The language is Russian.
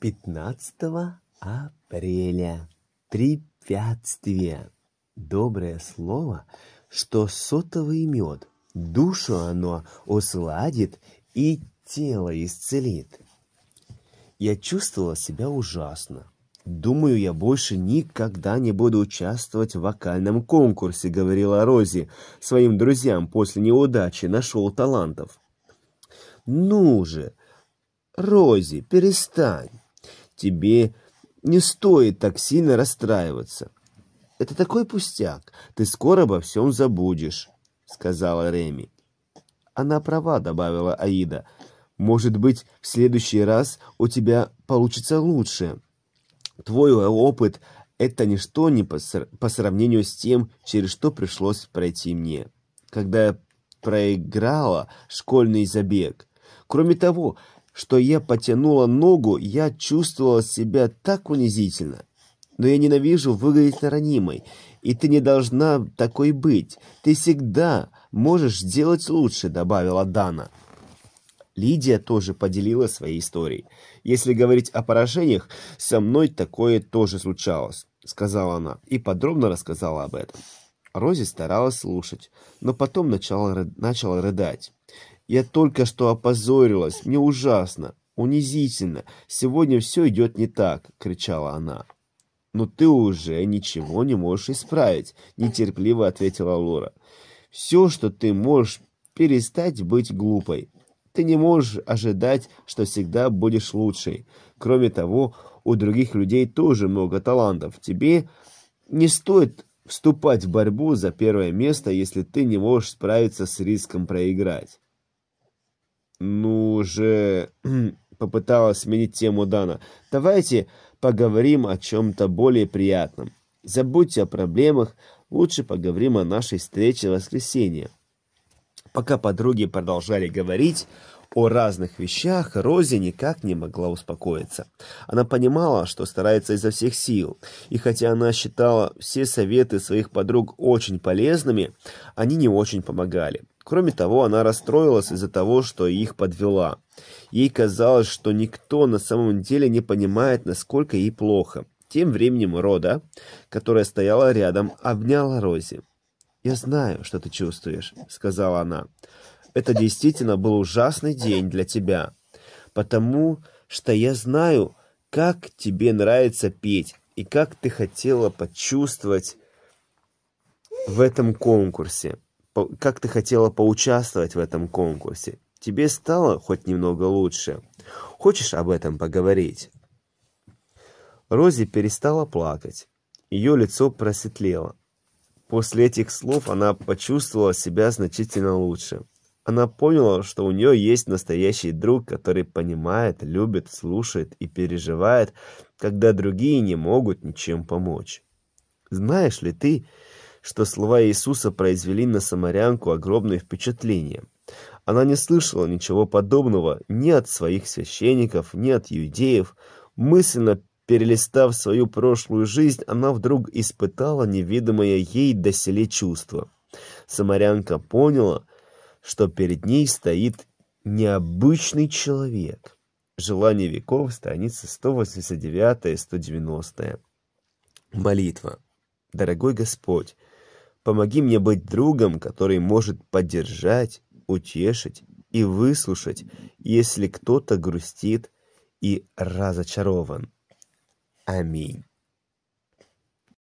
15 апреля. Препятствие. Доброе слово, что сотовый мед. Душу оно осладит и тело исцелит. Я чувствовала себя ужасно. «Думаю, я больше никогда не буду участвовать в вокальном конкурсе», — говорила Рози своим друзьям после неудачи нашел талантов. «Ну же, Рози, перестань!» тебе не стоит так сильно расстраиваться. Это такой пустяк. Ты скоро обо всем забудешь, сказала Реми. Она права, добавила Аида. Может быть, в следующий раз у тебя получится лучше. Твой опыт это ничто не по, по сравнению с тем, через что пришлось пройти мне, когда я проиграла школьный забег. Кроме того, что я потянула ногу, я чувствовала себя так унизительно. Но я ненавижу выглядеть ранимой, и ты не должна такой быть. Ты всегда можешь сделать лучше», — добавила Дана. Лидия тоже поделила своей историей. «Если говорить о поражениях, со мной такое тоже случалось», — сказала она и подробно рассказала об этом. Рози старалась слушать, но потом начала, начала рыдать. Я только что опозорилась, мне ужасно, унизительно. Сегодня все идет не так, кричала она. Но ты уже ничего не можешь исправить, нетерпеливо ответила Лора. Все, что ты можешь, перестать быть глупой. Ты не можешь ожидать, что всегда будешь лучшей. Кроме того, у других людей тоже много талантов. Тебе не стоит вступать в борьбу за первое место, если ты не можешь справиться с риском проиграть ну же попыталась сменить тему Дана. Давайте поговорим о чем-то более приятном. Забудьте о проблемах, лучше поговорим о нашей встрече в воскресенье. Пока подруги продолжали говорить о разных вещах, Рози никак не могла успокоиться. Она понимала, что старается изо всех сил, и хотя она считала все советы своих подруг очень полезными, они не очень помогали. Кроме того, она расстроилась из-за того, что их подвела. Ей казалось, что никто на самом деле не понимает, насколько ей плохо. Тем временем Рода, которая стояла рядом, обняла Рози. «Я знаю, что ты чувствуешь», — сказала она. «Это действительно был ужасный день для тебя, потому что я знаю, как тебе нравится петь и как ты хотела почувствовать в этом конкурсе как ты хотела поучаствовать в этом конкурсе. Тебе стало хоть немного лучше. Хочешь об этом поговорить?» Рози перестала плакать. Ее лицо просветлело. После этих слов она почувствовала себя значительно лучше. Она поняла, что у нее есть настоящий друг, который понимает, любит, слушает и переживает, когда другие не могут ничем помочь. «Знаешь ли ты, что слова Иисуса произвели на самарянку огромное впечатление. Она не слышала ничего подобного ни от своих священников, ни от иудеев. Мысленно перелистав свою прошлую жизнь, она вдруг испытала невидимое ей доселе чувство. Самарянка поняла, что перед ней стоит необычный человек. Желание веков, страница 189-190. Молитва. Дорогой Господь, Помоги мне быть другом, который может поддержать, утешить и выслушать, если кто-то грустит и разочарован. Аминь.